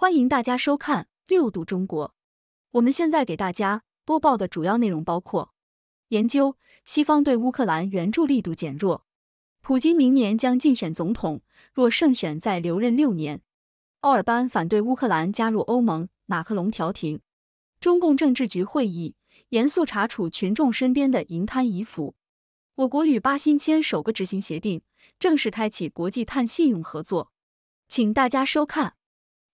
欢迎大家收看《六度中国》。我们现在给大家播报的主要内容包括：研究西方对乌克兰援助力度减弱，普京明年将竞选总统，若胜选再留任六年；奥尔班反对乌克兰加入欧盟，马克龙调停；中共政治局会议严肃查处群众身边的“银滩遗腐”；我国与巴新签首个执行协定，正式开启国际碳信用合作。请大家收看。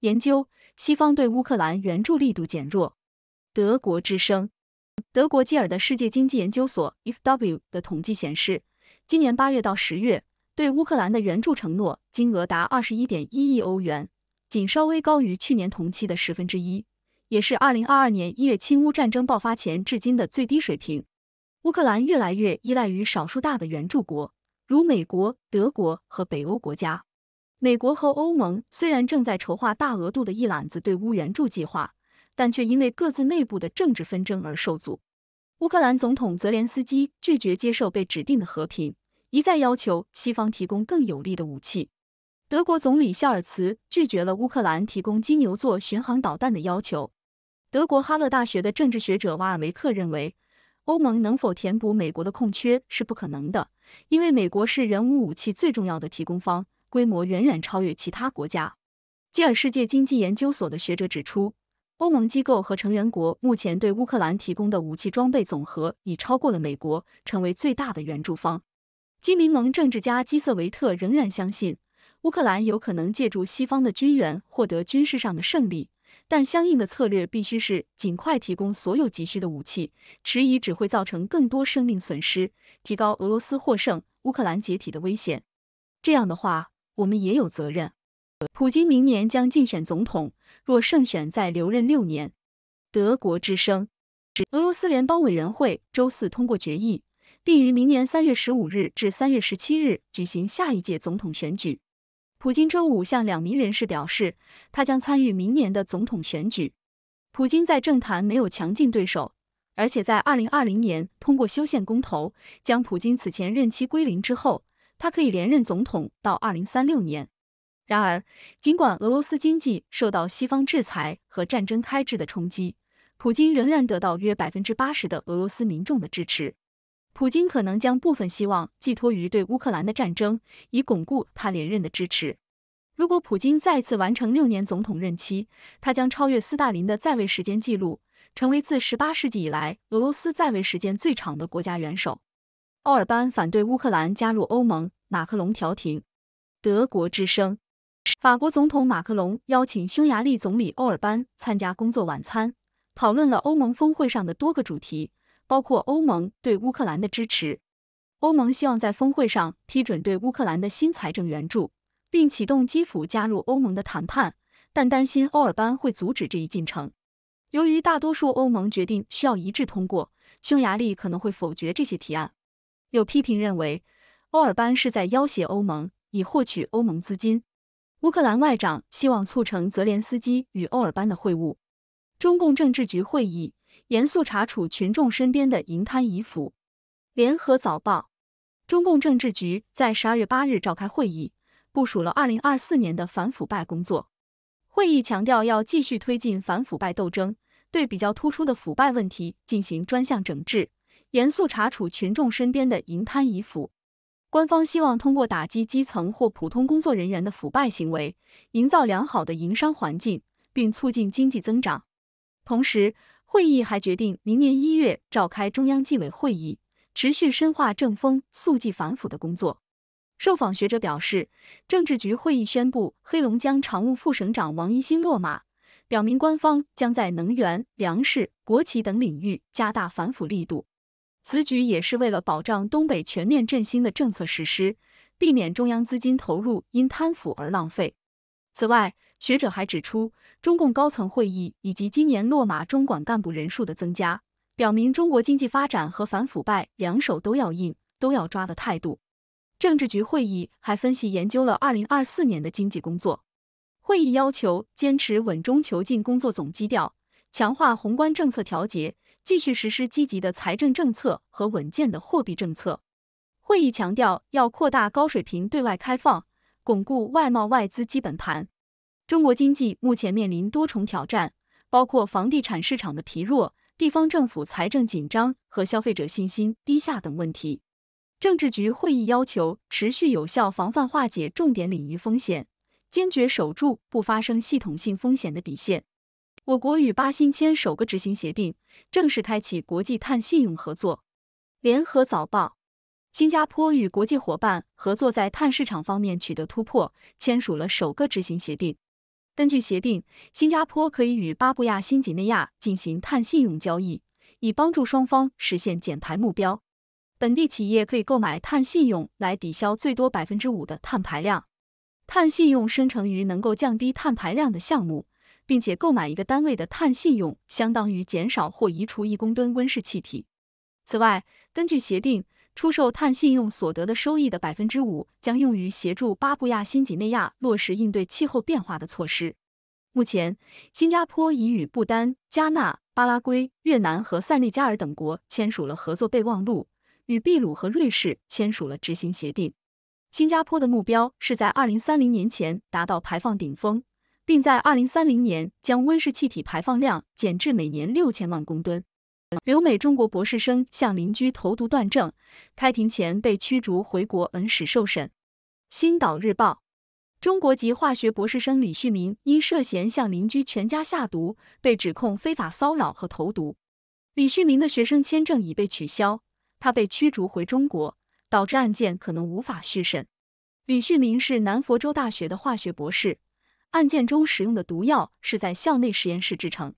研究西方对乌克兰援助力度减弱。德国之声，德国基尔的世界经济研究所 （IfW） 的统计显示，今年八月到十月对乌克兰的援助承诺金额达二十一点一亿欧元，仅稍微高于去年同期的十分之一，也是二零二二年一月亲乌战争爆发前至今的最低水平。乌克兰越来越依赖于少数大的援助国，如美国、德国和北欧国家。美国和欧盟虽然正在筹划大额度的一揽子对乌援助计划，但却因为各自内部的政治纷争而受阻。乌克兰总统泽连斯基拒绝接受被指定的和平，一再要求西方提供更有力的武器。德国总理肖尔茨拒绝了乌克兰提供金牛座巡航导弹的要求。德国哈勒大学的政治学者瓦尔维克认为，欧盟能否填补美国的空缺是不可能的，因为美国是人武武器最重要的提供方。规模远远超越其他国家。基尔世界经济研究所的学者指出，欧盟机构和成员国目前对乌克兰提供的武器装备总和已超过了美国，成为最大的援助方。基民盟政治家基瑟维特仍然相信，乌克兰有可能借助西方的军援获得军事上的胜利，但相应的策略必须是尽快提供所有急需的武器，迟疑只会造成更多生命损失，提高俄罗斯获胜、乌克兰解体的危险。这样的话。我们也有责任。普京明年将竞选总统，若胜选再留任六年。德国之声，俄罗斯联邦委员会周四通过决议，定于明年三月十五日至三月十七日举行下一届总统选举。普京周五向两名人士表示，他将参与明年的总统选举。普京在政坛没有强劲对手，而且在二零二零年通过修宪公投，将普京此前任期归零之后。他可以连任总统到二零三六年。然而，尽管俄罗斯经济受到西方制裁和战争开支的冲击，普京仍然得到约百分之八十的俄罗斯民众的支持。普京可能将部分希望寄托于对乌克兰的战争，以巩固他连任的支持。如果普京再次完成六年总统任期，他将超越斯大林的在位时间记录，成为自十八世纪以来俄罗斯在位时间最长的国家元首。奥尔班反对乌克兰加入欧盟，马克龙调停。德国之声：法国总统马克龙邀请匈牙利总理奥尔班参加工作晚餐，讨论了欧盟峰会上的多个主题，包括欧盟对乌克兰的支持。欧盟希望在峰会上批准对乌克兰的新财政援助，并启动基辅加入欧盟的谈判，但担心奥尔班会阻止这一进程。由于大多数欧盟决定需要一致通过，匈牙利可能会否决这些提案。有批评认为，欧尔班是在要挟欧盟以获取欧盟资金。乌克兰外长希望促成泽连斯基与欧尔班的会晤。中共政治局会议严肃查处群众身边的“蝇贪蚁腐”。联合早报：中共政治局在十二月八日召开会议，部署了二零二四年的反腐败工作。会议强调要继续推进反腐败斗争，对比较突出的腐败问题进行专项整治。严肃查处群众身边的“蝇贪蚁腐”，官方希望通过打击基层或普通工作人员的腐败行为，营造良好的营商环境，并促进经济增长。同时，会议还决定明年一月召开中央纪委会议，持续深化正风肃纪反腐的工作。受访学者表示，政治局会议宣布黑龙江常务副省长王一新落马，表明官方将在能源、粮食、国企等领域加大反腐力度。此举也是为了保障东北全面振兴的政策实施，避免中央资金投入因贪腐而浪费。此外，学者还指出，中共高层会议以及今年落马中管干部人数的增加，表明中国经济发展和反腐败两手都要硬、都要抓的态度。政治局会议还分析研究了二零二四年的经济工作，会议要求坚持稳中求进工作总基调，强化宏观政策调节。继续实施积极的财政政策和稳健的货币政策。会议强调，要扩大高水平对外开放，巩固外贸外资基本盘。中国经济目前面临多重挑战，包括房地产市场的疲弱、地方政府财政紧张和消费者信心低下等问题。政治局会议要求，持续有效防范化解重点领域风险，坚决守住不发生系统性风险的底线。我国与巴新签首个执行协定，正式开启国际碳信用合作。联合早报：新加坡与国际伙伴合作在碳市场方面取得突破，签署了首个执行协定。根据协定，新加坡可以与巴布亚新几内亚进行碳信用交易，以帮助双方实现减排目标。本地企业可以购买碳信用来抵消最多百分之五的碳排量。碳信用生成于能够降低碳排量的项目。并且购买一个单位的碳信用，相当于减少或移除一公吨温室气体。此外，根据协定，出售碳信用所得的收益的百分之五将用于协助巴布亚新几内亚落实应对气候变化的措施。目前，新加坡已与不丹、加纳、巴拉圭、越南和塞内加尔等国签署了合作备忘录，与秘鲁和瑞士签署了执行协定。新加坡的目标是在二零三零年前达到排放顶峰。并在二零三零年将温室气体排放量减至每年六千万公吨。留美中国博士生向邻居投毒断证，开庭前被驱逐回国，恩使受审。新岛日报：中国籍化学博士生李旭明因涉嫌向邻居全家下毒，被指控非法骚扰和投毒。李旭明的学生签证已被取消，他被驱逐回中国，导致案件可能无法续审。李旭明是南佛州大学的化学博士。案件中使用的毒药是在校内实验室制成。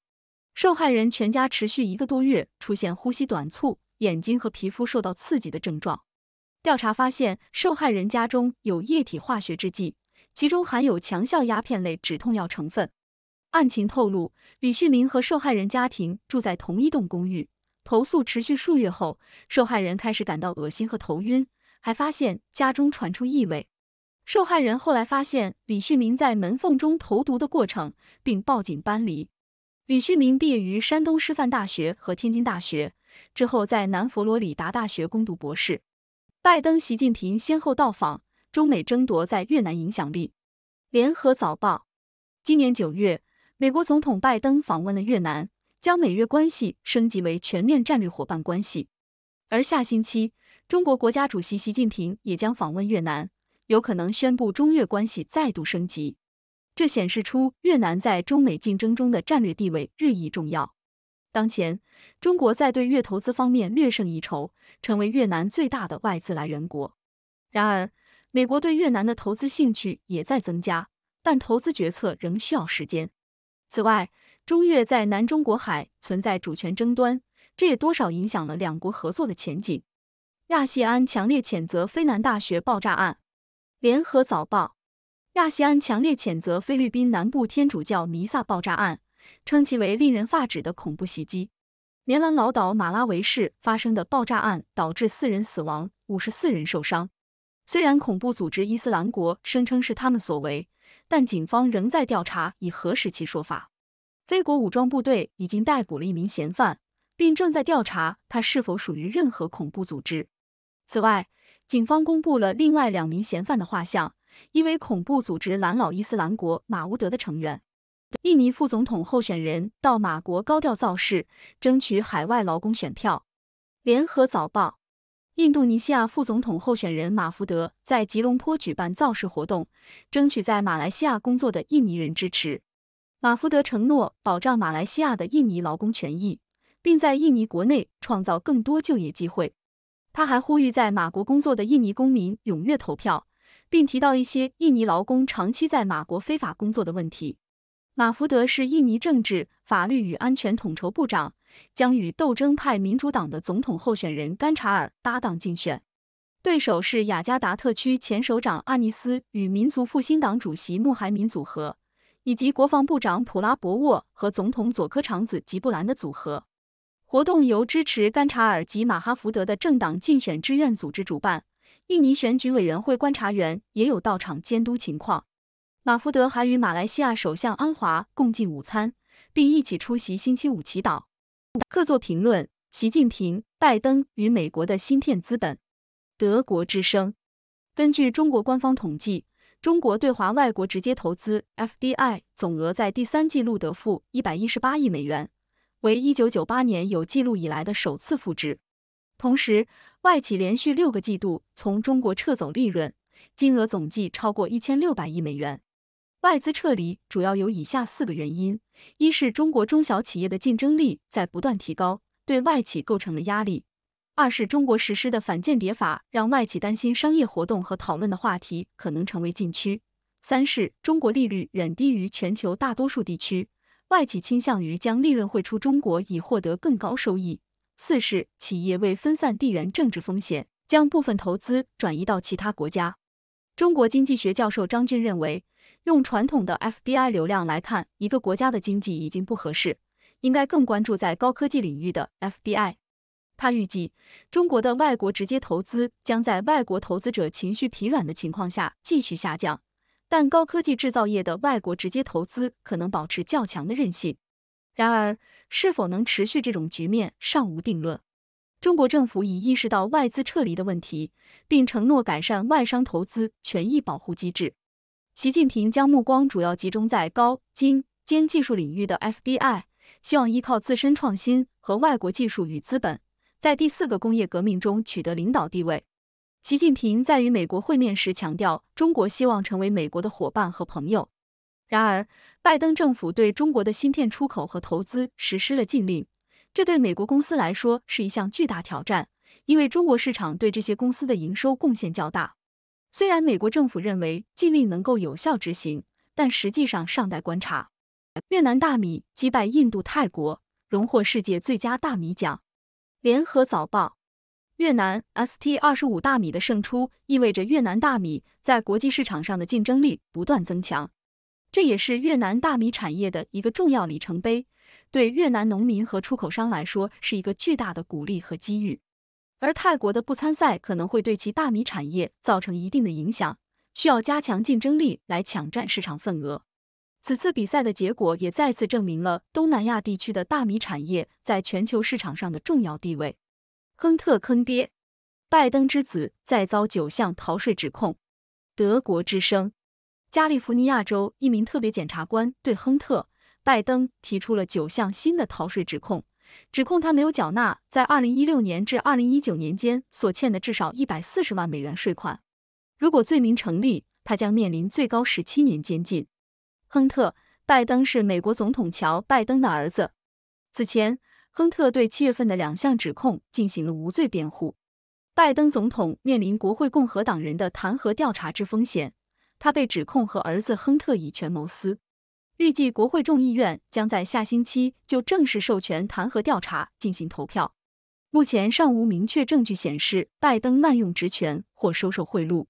受害人全家持续一个多月出现呼吸短促、眼睛和皮肤受到刺激的症状。调查发现，受害人家中有液体化学制剂，其中含有强效鸦片类止痛药成分。案情透露，李旭明和受害人家庭住在同一栋公寓。投诉持续数月后，受害人开始感到恶心和头晕，还发现家中传出异味。受害人后来发现李旭明在门缝中投毒的过程，并报警搬离。李旭明毕业于山东师范大学和天津大学，之后在南佛罗里达大学攻读博士。拜登、习近平先后到访，中美争夺在越南影响力。联合早报：今年九月，美国总统拜登访问了越南，将美越关系升级为全面战略伙伴关系。而下星期，中国国家主席习近平也将访问越南。有可能宣布中越关系再度升级，这显示出越南在中美竞争中的战略地位日益重要。当前，中国在对越投资方面略胜一筹，成为越南最大的外资来源国。然而，美国对越南的投资兴趣也在增加，但投资决策仍需要时间。此外，中越在南中国海存在主权争端，这也多少影响了两国合作的前景。亚细安强烈谴责非南大学爆炸案。联合早报：亚细安强烈谴责菲律宾南部天主教弥撒爆炸案，称其为令人发指的恐怖袭击。棉兰老岛马拉维市发生的爆炸案导致四人死亡，五十四人受伤。虽然恐怖组织伊斯兰国声称是他们所为，但警方仍在调查以核实其说法。非国武装部队已经逮捕了一名嫌犯，并正在调查他是否属于任何恐怖组织。此外，警方公布了另外两名嫌犯的画像，一为恐怖组织“蓝老伊斯兰国”马乌德的成员。印尼副总统候选人到马国高调造势，争取海外劳工选票。联合早报：印度尼西亚副总统候选人马福德在吉隆坡举办造势活动，争取在马来西亚工作的印尼人支持。马福德承诺保障马来西亚的印尼劳工权益，并在印尼国内创造更多就业机会。他还呼吁在马国工作的印尼公民踊跃投票，并提到一些印尼劳工长期在马国非法工作的问题。马福德是印尼政治、法律与安全统筹部长，将与斗争派民主党的总统候选人甘查尔搭档竞选。对手是雅加达特区前首长阿尼斯与民族复兴党主席穆海敏组合，以及国防部长普拉博沃和总统佐科长子吉布兰的组合。活动由支持甘查尔及马哈福德的政党竞选志愿组织主办，印尼选举委员会观察员也有到场监督情况。马福德还与马来西亚首相安华共进午餐，并一起出席星期五祈祷。各作评论：习近平、拜登与美国的芯片资本，德国之声。根据中国官方统计，中国对华外国直接投资 （FDI） 总额在第三季录得负一百一十八亿美元。为一九九八年有记录以来的首次负值。同时，外企连续六个季度从中国撤走利润，金额总计超过一千六百亿美元。外资撤离主要有以下四个原因：一是中国中小企业的竞争力在不断提高，对外企构成了压力；二是中国实施的反间谍法让外企担心商业活动和讨论的话题可能成为禁区；三是中国利率远低于全球大多数地区。外企倾向于将利润汇出中国，以获得更高收益。四是企业为分散地缘政治风险，将部分投资转移到其他国家。中国经济学教授张俊认为，用传统的 FDI 流量来看，一个国家的经济已经不合适，应该更关注在高科技领域的 FDI。他预计，中国的外国直接投资将在外国投资者情绪疲软的情况下继续下降。但高科技制造业的外国直接投资可能保持较强的韧性。然而，是否能持续这种局面尚无定论。中国政府已意识到外资撤离的问题，并承诺改善外商投资权益保护机制。习近平将目光主要集中在高精尖技术领域的 FDI，希望依靠自身创新和外国技术与资本，在第四个工业革命中取得领导地位。习近平在与美国会面时强调，中国希望成为美国的伙伴和朋友。然而，拜登政府对中国的芯片出口和投资实施了禁令，这对美国公司来说是一项巨大挑战，因为中国市场对这些公司的营收贡献较大。虽然美国政府认为禁令能够有效执行，但实际上尚待观察。越南大米击败印度、泰国，荣获世界最佳大米奖。联合早报。越南 ST 二十五大米的胜出，意味着越南大米在国际市场上的竞争力不断增强。这也是越南大米产业的一个重要里程碑，对越南农民和出口商来说是一个巨大的鼓励和机遇。而泰国的不参赛可能会对其大米产业造成一定的影响，需要加强竞争力来抢占市场份额。此次比赛的结果也再次证明了东南亚地区的大米产业在全球市场上的重要地位。亨特坑爹，拜登之子再遭九项逃税指控。德国之声，加利福尼亚州一名特别检察官对亨特·拜登提出了九项新的逃税指控，指控他没有缴纳在二零一六年至二零一九年间所欠的至少一百四十万美元税款。如果罪名成立，他将面临最高十七年监禁。亨特·拜登是美国总统乔·拜登的儿子。此前。亨特对七月份的两项指控进行了无罪辩护。拜登总统面临国会共和党人的弹劾调查之风险，他被指控和儿子亨特以权谋私。预计国会众议院将在下星期就正式授权弹劾调查进行投票。目前尚无明确证据显示拜登滥用职权或收受贿赂。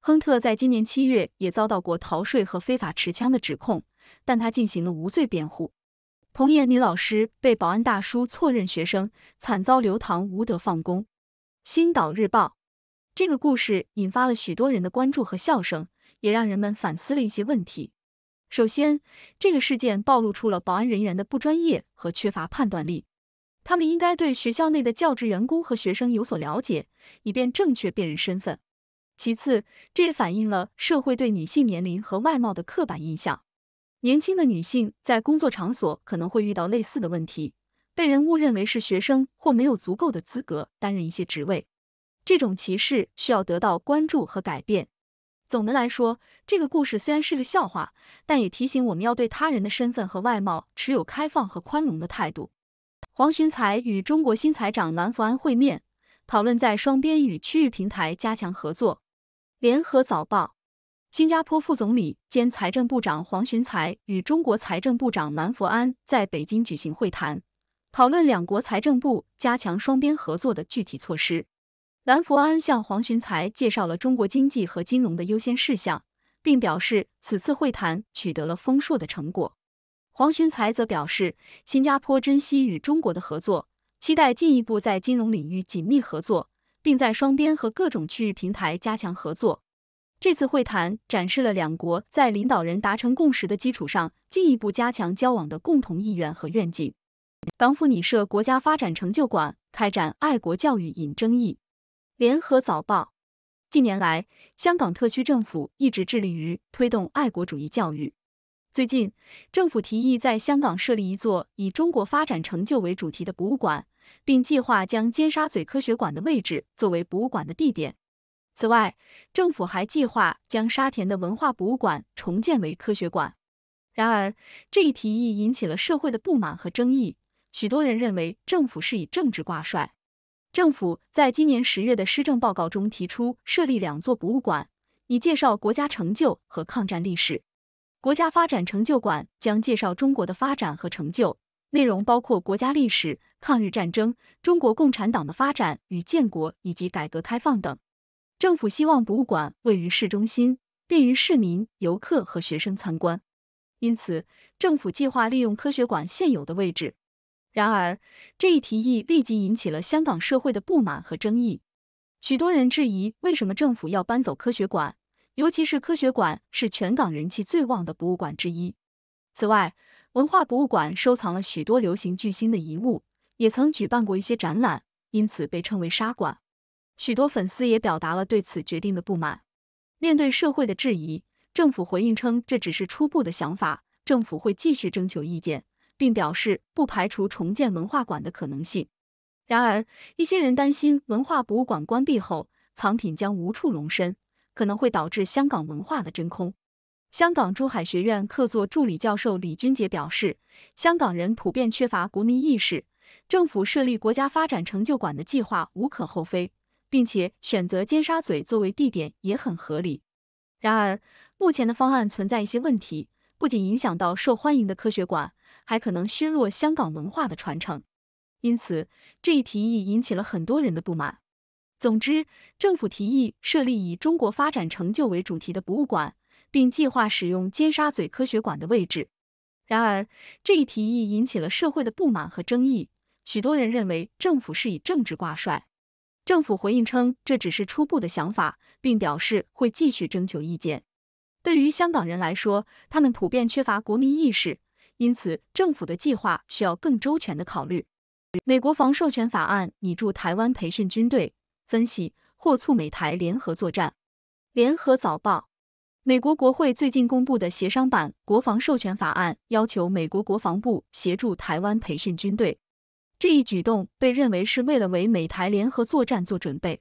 亨特在今年七月也遭到过逃税和非法持枪的指控，但他进行了无罪辩护。童颜女老师被保安大叔错认学生，惨遭留堂无德放工。新岛日报。这个故事引发了许多人的关注和笑声，也让人们反思了一些问题。首先，这个事件暴露出了保安人员的不专业和缺乏判断力，他们应该对学校内的教职员工和学生有所了解，以便正确辨认身份。其次，这也反映了社会对女性年龄和外貌的刻板印象。年轻的女性在工作场所可能会遇到类似的问题，被人误认为是学生或没有足够的资格担任一些职位。这种歧视需要得到关注和改变。总的来说，这个故事虽然是个笑话，但也提醒我们要对他人的身份和外貌持有开放和宽容的态度。黄循才与中国新财长蓝福安会面，讨论在双边与区域平台加强合作。联合早报。新加坡副总理兼财政部长黄循财与中国财政部长蓝佛安在北京举行会谈，讨论两国财政部加强双边合作的具体措施。蓝佛安向黄循财介绍了中国经济和金融的优先事项，并表示此次会谈取得了丰硕的成果。黄循财则表示，新加坡珍惜与中国的合作，期待进一步在金融领域紧密合作，并在双边和各种区域平台加强合作。这次会谈展示了两国在领导人达成共识的基础上，进一步加强交往的共同意愿和愿景。港府拟设国家发展成就馆，开展爱国教育引争议。联合早报：近年来，香港特区政府一直致力于推动爱国主义教育。最近，政府提议在香港设立一座以中国发展成就为主题的博物馆，并计划将尖沙咀科学馆的位置作为博物馆的地点。此外，政府还计划将沙田的文化博物馆重建为科学馆。然而，这一提议引起了社会的不满和争议。许多人认为政府是以政治挂帅。政府在今年十月的施政报告中提出设立两座博物馆，以介绍国家成就和抗战历史。国家发展成就馆将介绍中国的发展和成就，内容包括国家历史、抗日战争、中国共产党的发展与建国以及改革开放等。政府希望博物馆位于市中心，便于市民、游客和学生参观。因此，政府计划利用科学馆现有的位置。然而，这一提议立即引起了香港社会的不满和争议。许多人质疑为什么政府要搬走科学馆，尤其是科学馆是全港人气最旺的博物馆之一。此外，文化博物馆收藏了许多流行巨星的遗物，也曾举办过一些展览，因此被称为“沙馆”。许多粉丝也表达了对此决定的不满。面对社会的质疑，政府回应称这只是初步的想法，政府会继续征求意见，并表示不排除重建文化馆的可能性。然而，一些人担心文化博物馆关闭后，藏品将无处容身，可能会导致香港文化的真空。香港珠海学院客座助理教授李君杰表示，香港人普遍缺乏国民意识，政府设立国家发展成就馆的计划无可厚非。并且选择尖沙咀作为地点也很合理。然而，目前的方案存在一些问题，不仅影响到受欢迎的科学馆，还可能削弱香港文化的传承。因此，这一提议引起了很多人的不满。总之，政府提议设立以中国发展成就为主题的博物馆，并计划使用尖沙咀科学馆的位置。然而，这一提议引起了社会的不满和争议，许多人认为政府是以政治挂帅。政府回应称，这只是初步的想法，并表示会继续征求意见。对于香港人来说，他们普遍缺乏国民意识，因此政府的计划需要更周全的考虑。美国防授权法案拟驻台湾培训军队，分析或促美台联合作战。联合早报：美国国会最近公布的协商版国防授权法案要求美国国防部协助台湾培训军队。这一举动被认为是为了为美台联合作战做准备。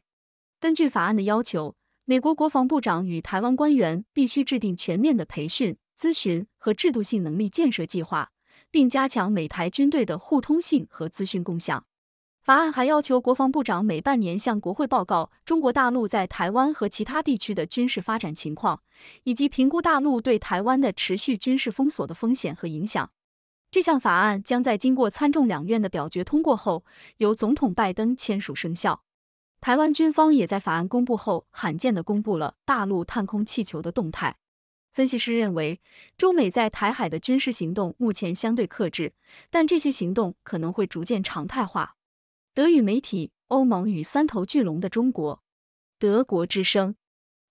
根据法案的要求，美国国防部长与台湾官员必须制定全面的培训、咨询和制度性能力建设计划，并加强美台军队的互通性和资讯共享。法案还要求国防部长每半年向国会报告中国大陆在台湾和其他地区的军事发展情况，以及评估大陆对台湾的持续军事封锁的风险和影响。这项法案将在经过参众两院的表决通过后，由总统拜登签署生效。台湾军方也在法案公布后罕见的公布了大陆探空气球的动态。分析师认为，中美在台海的军事行动目前相对克制，但这些行动可能会逐渐常态化。德语媒体《欧盟与三头巨龙的中国》《德国之声》《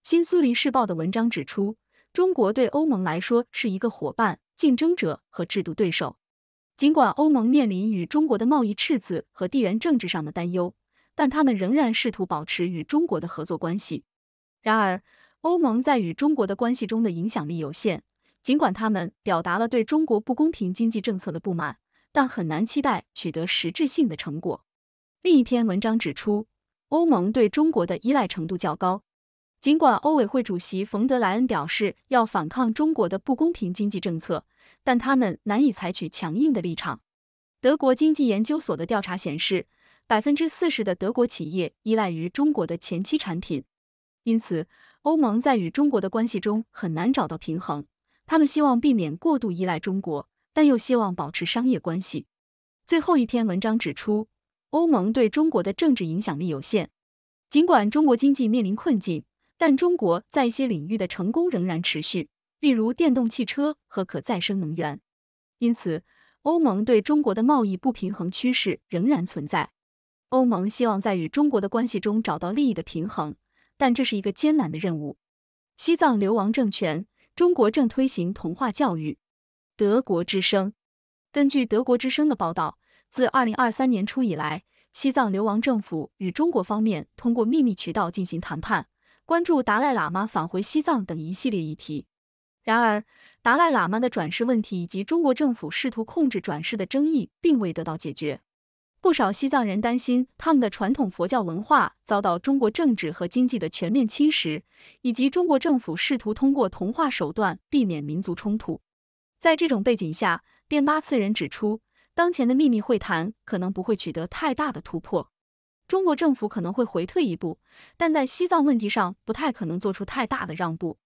新苏黎世报》的文章指出，中国对欧盟来说是一个伙伴。竞争者和制度对手。尽管欧盟面临与中国的贸易赤字和地缘政治上的担忧，但他们仍然试图保持与中国的合作关系。然而，欧盟在与中国的关系中的影响力有限。尽管他们表达了对中国不公平经济政策的不满，但很难期待取得实质性的成果。另一篇文章指出，欧盟对中国的依赖程度较高。尽管欧委会主席冯德莱恩表示要反抗中国的不公平经济政策，但他们难以采取强硬的立场。德国经济研究所的调查显示，百分之四十的德国企业依赖于中国的前期产品，因此欧盟在与中国的关系中很难找到平衡。他们希望避免过度依赖中国，但又希望保持商业关系。最后一篇文章指出，欧盟对中国的政治影响力有限，尽管中国经济面临困境。但中国在一些领域的成功仍然持续，例如电动汽车和可再生能源。因此，欧盟对中国的贸易不平衡趋势仍然存在。欧盟希望在与中国的关系中找到利益的平衡，但这是一个艰难的任务。西藏流亡政权，中国正推行同化教育。德国之声，根据德国之声的报道，自二零二三年初以来，西藏流亡政府与中国方面通过秘密渠道进行谈判。关注达赖喇嘛返回西藏等一系列议题。然而，达赖喇嘛的转世问题以及中国政府试图控制转世的争议并未得到解决。不少西藏人担心他们的传统佛教文化遭到中国政治和经济的全面侵蚀，以及中国政府试图通过同化手段避免民族冲突。在这种背景下，辩巴次人指出，当前的秘密会谈可能不会取得太大的突破。中国政府可能会回退一步，但在西藏问题上不太可能做出太大的让步。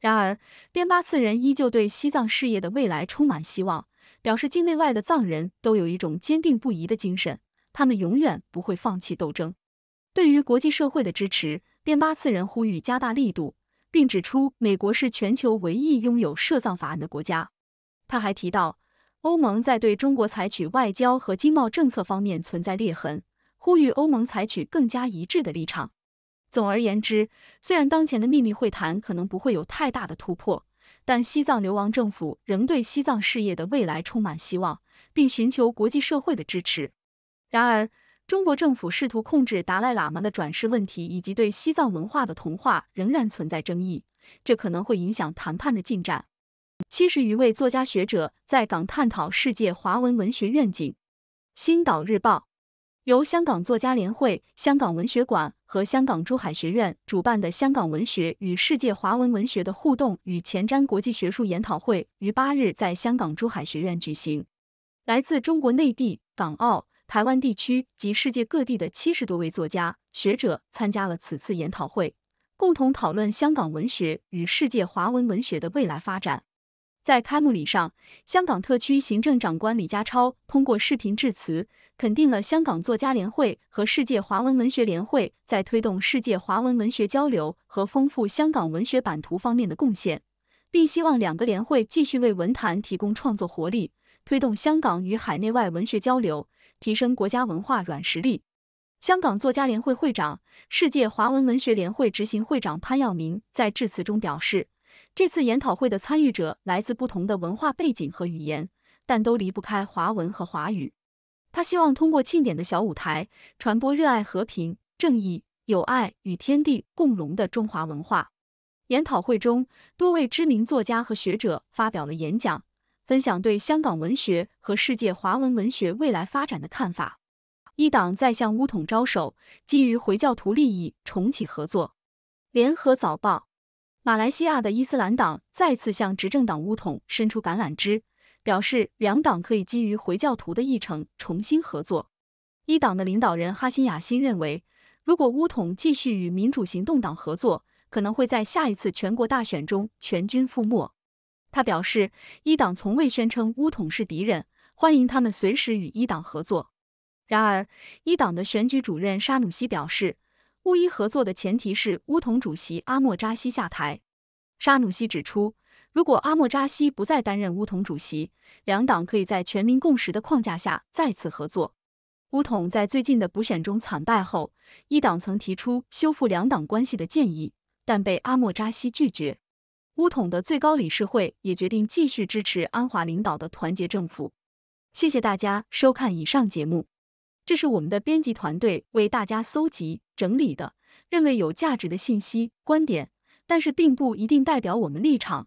然而，边巴次仁依旧对西藏事业的未来充满希望，表示境内外的藏人都有一种坚定不移的精神，他们永远不会放弃斗争。对于国际社会的支持，边巴次仁呼吁加大力度，并指出美国是全球唯一拥有涉藏法案的国家。他还提到，欧盟在对中国采取外交和经贸政策方面存在裂痕。呼吁欧盟采取更加一致的立场。总而言之，虽然当前的秘密会谈可能不会有太大的突破，但西藏流亡政府仍对西藏事业的未来充满希望，并寻求国际社会的支持。然而，中国政府试图控制达赖喇嘛的转世问题以及对西藏文化的同化仍然存在争议，这可能会影响谈判的进展。七十余位作家学者在港探讨世界华文文学愿景。新岛日报。由香港作家联会、香港文学馆和香港珠海学院主办的“香港文学与世界华文文学的互动与前瞻”国际学术研讨会于八日在香港珠海学院举行。来自中国内地、港澳、台湾地区及世界各地的七十多位作家、学者参加了此次研讨会，共同讨论香港文学与世界华文文学的未来发展。在开幕礼上，香港特区行政长官李家超通过视频致辞。肯定了香港作家联会和世界华文文学联会在推动世界华文文学交流和丰富香港文学版图方面的贡献，并希望两个联会继续为文坛提供创作活力，推动香港与海内外文学交流，提升国家文化软实力。香港作家联会会长、世界华文文学联会执行会长潘耀明在致辞中表示，这次研讨会的参与者来自不同的文化背景和语言，但都离不开华文和华语。他希望通过庆典的小舞台，传播热爱和平、正义、友爱与天地共荣的中华文化。研讨会中，多位知名作家和学者发表了演讲，分享对香港文学和世界华文文学未来发展的看法。一党在向巫统招手，基于回教徒利益重启合作。联合早报：马来西亚的伊斯兰党再次向执政党巫统伸出橄榄枝。表示两党可以基于回教徒的议程重新合作。一党的领导人哈辛雅辛认为，如果乌统继续与民主行动党合作，可能会在下一次全国大选中全军覆没。他表示，一党从未宣称乌统是敌人，欢迎他们随时与一党合作。然而，一党的选举主任沙努西表示，乌伊合作的前提是乌统主席阿莫扎西下台。沙努西指出。如果阿莫扎西不再担任乌统主席，两党可以在全民共识的框架下再次合作。乌统在最近的补选中惨败后，一党曾提出修复两党关系的建议，但被阿莫扎西拒绝。乌统的最高理事会也决定继续支持安华领导的团结政府。谢谢大家收看以上节目，这是我们的编辑团队为大家搜集整理的，认为有价值的信息观点，但是并不一定代表我们立场。